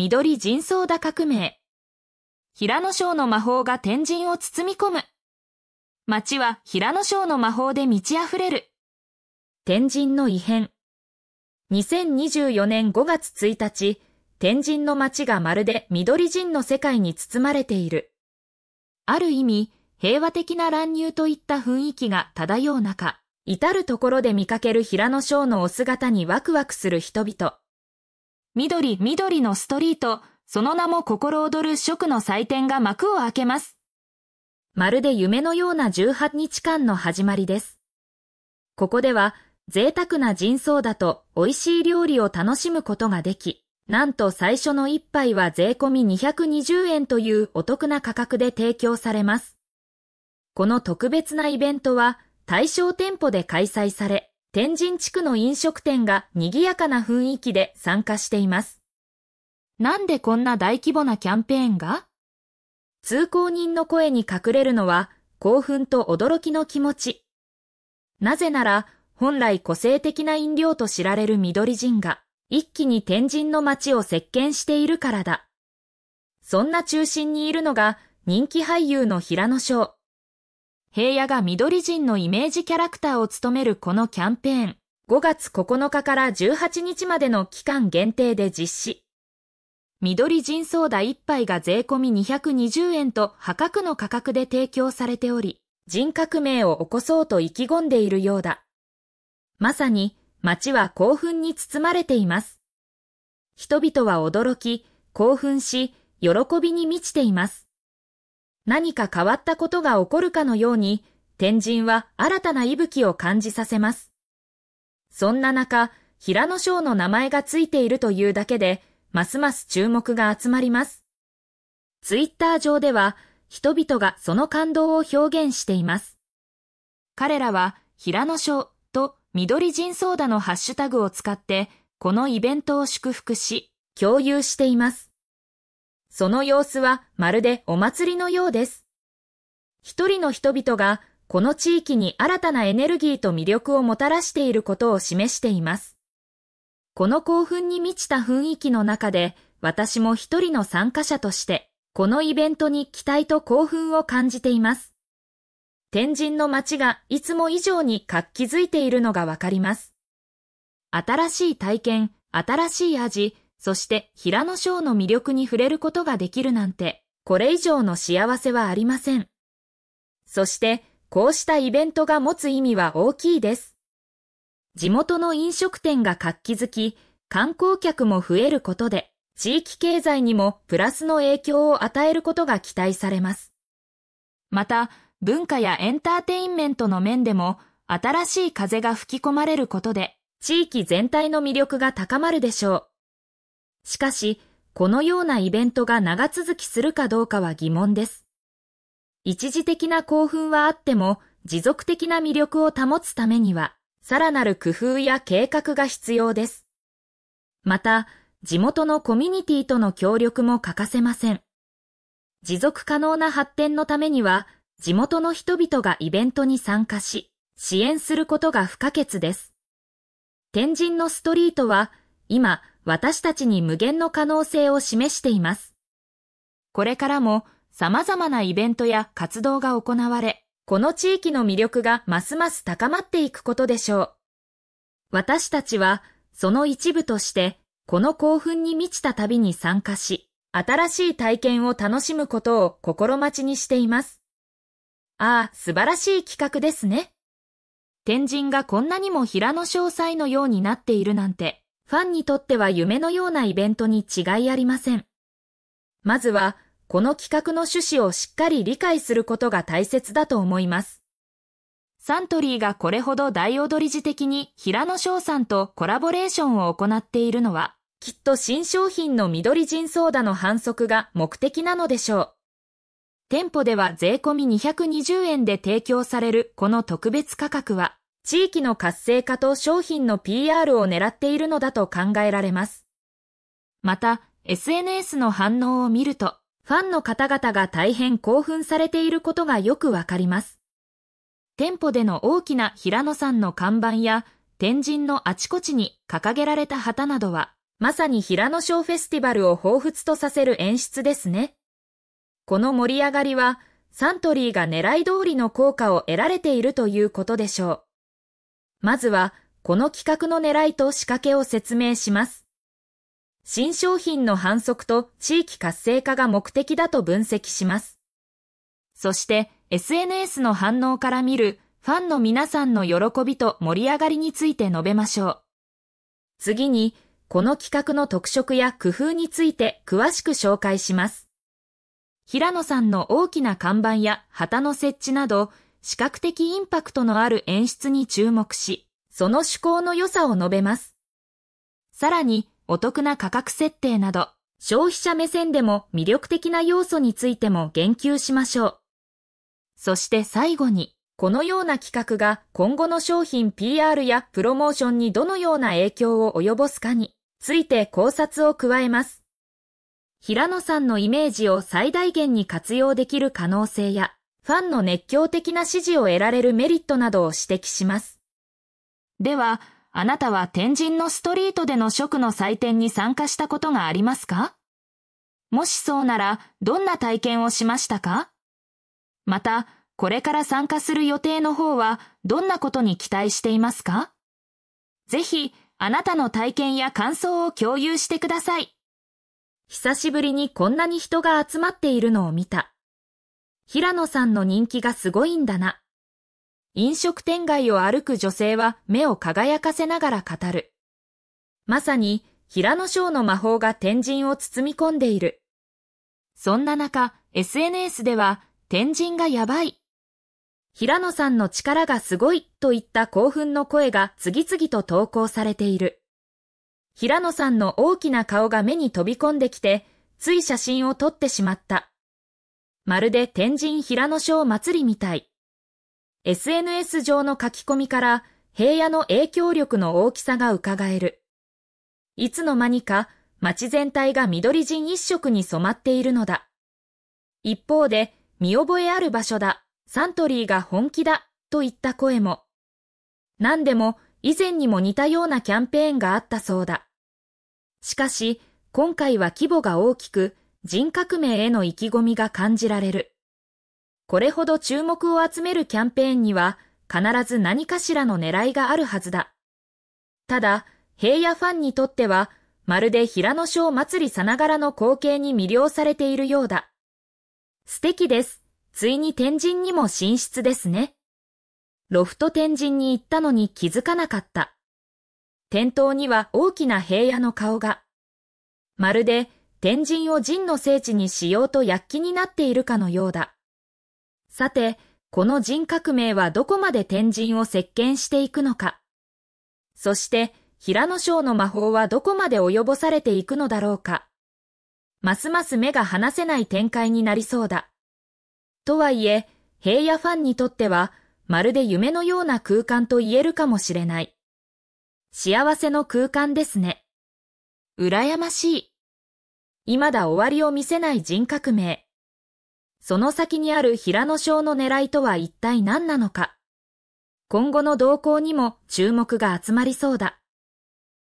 緑人相田革命。平野省の魔法が天神を包み込む。街は平野省の魔法で満ち溢れる。天神の異変。2024年5月1日、天神の街がまるで緑人の世界に包まれている。ある意味、平和的な乱入といった雰囲気が漂う中、至るところで見かける平野省のお姿にワクワクする人々。緑緑のストリート、その名も心躍る食の祭典が幕を開けます。まるで夢のような18日間の始まりです。ここでは、贅沢な人相だと美味しい料理を楽しむことができ、なんと最初の一杯は税込み220円というお得な価格で提供されます。この特別なイベントは対象店舗で開催され、天神地区の飲食店が賑やかな雰囲気で参加しています。なんでこんな大規模なキャンペーンが通行人の声に隠れるのは興奮と驚きの気持ち。なぜなら本来個性的な飲料と知られる緑人が一気に天神の街を席巻しているからだ。そんな中心にいるのが人気俳優の平野翔。平野が緑人のイメージキャラクターを務めるこのキャンペーン、5月9日から18日までの期間限定で実施。緑人ソーダ1杯が税込み220円と破格の価格で提供されており、人革命を起こそうと意気込んでいるようだ。まさに、街は興奮に包まれています。人々は驚き、興奮し、喜びに満ちています。何か変わったことが起こるかのように、天神は新たな息吹を感じさせます。そんな中、平野翔の名前がついているというだけで、ますます注目が集まります。ツイッター上では、人々がその感動を表現しています。彼らは、平野翔と緑人ソーダのハッシュタグを使って、このイベントを祝福し、共有しています。その様子はまるでお祭りのようです。一人の人々がこの地域に新たなエネルギーと魅力をもたらしていることを示しています。この興奮に満ちた雰囲気の中で、私も一人の参加者として、このイベントに期待と興奮を感じています。天神の街がいつも以上に活気づいているのがわかります。新しい体験、新しい味、そして平野翔の魅力に触れることができるなんて、これ以上の幸せはありません。そして、こうしたイベントが持つ意味は大きいです。地元の飲食店が活気づき、観光客も増えることで、地域経済にもプラスの影響を与えることが期待されます。また、文化やエンターテインメントの面でも、新しい風が吹き込まれることで、地域全体の魅力が高まるでしょう。しかし、このようなイベントが長続きするかどうかは疑問です。一時的な興奮はあっても、持続的な魅力を保つためには、さらなる工夫や計画が必要です。また、地元のコミュニティとの協力も欠かせません。持続可能な発展のためには、地元の人々がイベントに参加し、支援することが不可欠です。天神のストリートは、今、私たちに無限の可能性を示しています。これからも様々なイベントや活動が行われ、この地域の魅力がますます高まっていくことでしょう。私たちはその一部としてこの興奮に満ちた旅に参加し、新しい体験を楽しむことを心待ちにしています。ああ、素晴らしい企画ですね。天神がこんなにも平野詳細のようになっているなんて、ファンにとっては夢のようなイベントに違いありません。まずは、この企画の趣旨をしっかり理解することが大切だと思います。サントリーがこれほど大踊り時的に平野翔さんとコラボレーションを行っているのは、きっと新商品の緑人ソーダの反則が目的なのでしょう。店舗では税込み220円で提供されるこの特別価格は、地域の活性化と商品の PR を狙っているのだと考えられます。また、SNS の反応を見ると、ファンの方々が大変興奮されていることがよくわかります。店舗での大きな平野さんの看板や、天神のあちこちに掲げられた旗などは、まさに平野賞フェスティバルを彷彿とさせる演出ですね。この盛り上がりは、サントリーが狙い通りの効果を得られているということでしょう。まずは、この企画の狙いと仕掛けを説明します。新商品の反則と地域活性化が目的だと分析します。そして SNS の反応から見るファンの皆さんの喜びと盛り上がりについて述べましょう。次に、この企画の特色や工夫について詳しく紹介します。平野さんの大きな看板や旗の設置など、視覚的インパクトのある演出に注目し、その趣向の良さを述べます。さらに、お得な価格設定など、消費者目線でも魅力的な要素についても言及しましょう。そして最後に、このような企画が今後の商品 PR やプロモーションにどのような影響を及ぼすかについて考察を加えます。平野さんのイメージを最大限に活用できる可能性や、ファンの熱狂的な支持を得られるメリットなどを指摘します。では、あなたは天神のストリートでの食の祭典に参加したことがありますかもしそうなら、どんな体験をしましたかまた、これから参加する予定の方は、どんなことに期待していますかぜひ、あなたの体験や感想を共有してください。久しぶりにこんなに人が集まっているのを見た。平野さんの人気がすごいんだな。飲食店街を歩く女性は目を輝かせながら語る。まさに平野翔の魔法が天神を包み込んでいる。そんな中、SNS では天神がやばい。平野さんの力がすごいといった興奮の声が次々と投稿されている。平野さんの大きな顔が目に飛び込んできて、つい写真を撮ってしまった。まるで天神平野小祭りみたい。SNS 上の書き込みから平野の影響力の大きさが伺える。いつの間にか街全体が緑人一色に染まっているのだ。一方で、見覚えある場所だ、サントリーが本気だ、といった声も。何でも以前にも似たようなキャンペーンがあったそうだ。しかし、今回は規模が大きく、人革命への意気込みが感じられる。これほど注目を集めるキャンペーンには必ず何かしらの狙いがあるはずだ。ただ、平野ファンにとっては、まるで平野賞祭りさながらの光景に魅了されているようだ。素敵です。ついに天神にも進出ですね。ロフト天神に行ったのに気づかなかった。店頭には大きな平野の顔が。まるで天神を神の聖地にしようと躍起になっているかのようだ。さて、この人革命はどこまで天神を席巻していくのか。そして、平野省の魔法はどこまで及ぼされていくのだろうか。ますます目が離せない展開になりそうだ。とはいえ、平野ファンにとっては、まるで夢のような空間と言えるかもしれない。幸せの空間ですね。羨ましい。未だ終わりを見せない人革命。その先にある平野章の狙いとは一体何なのか。今後の動向にも注目が集まりそうだ。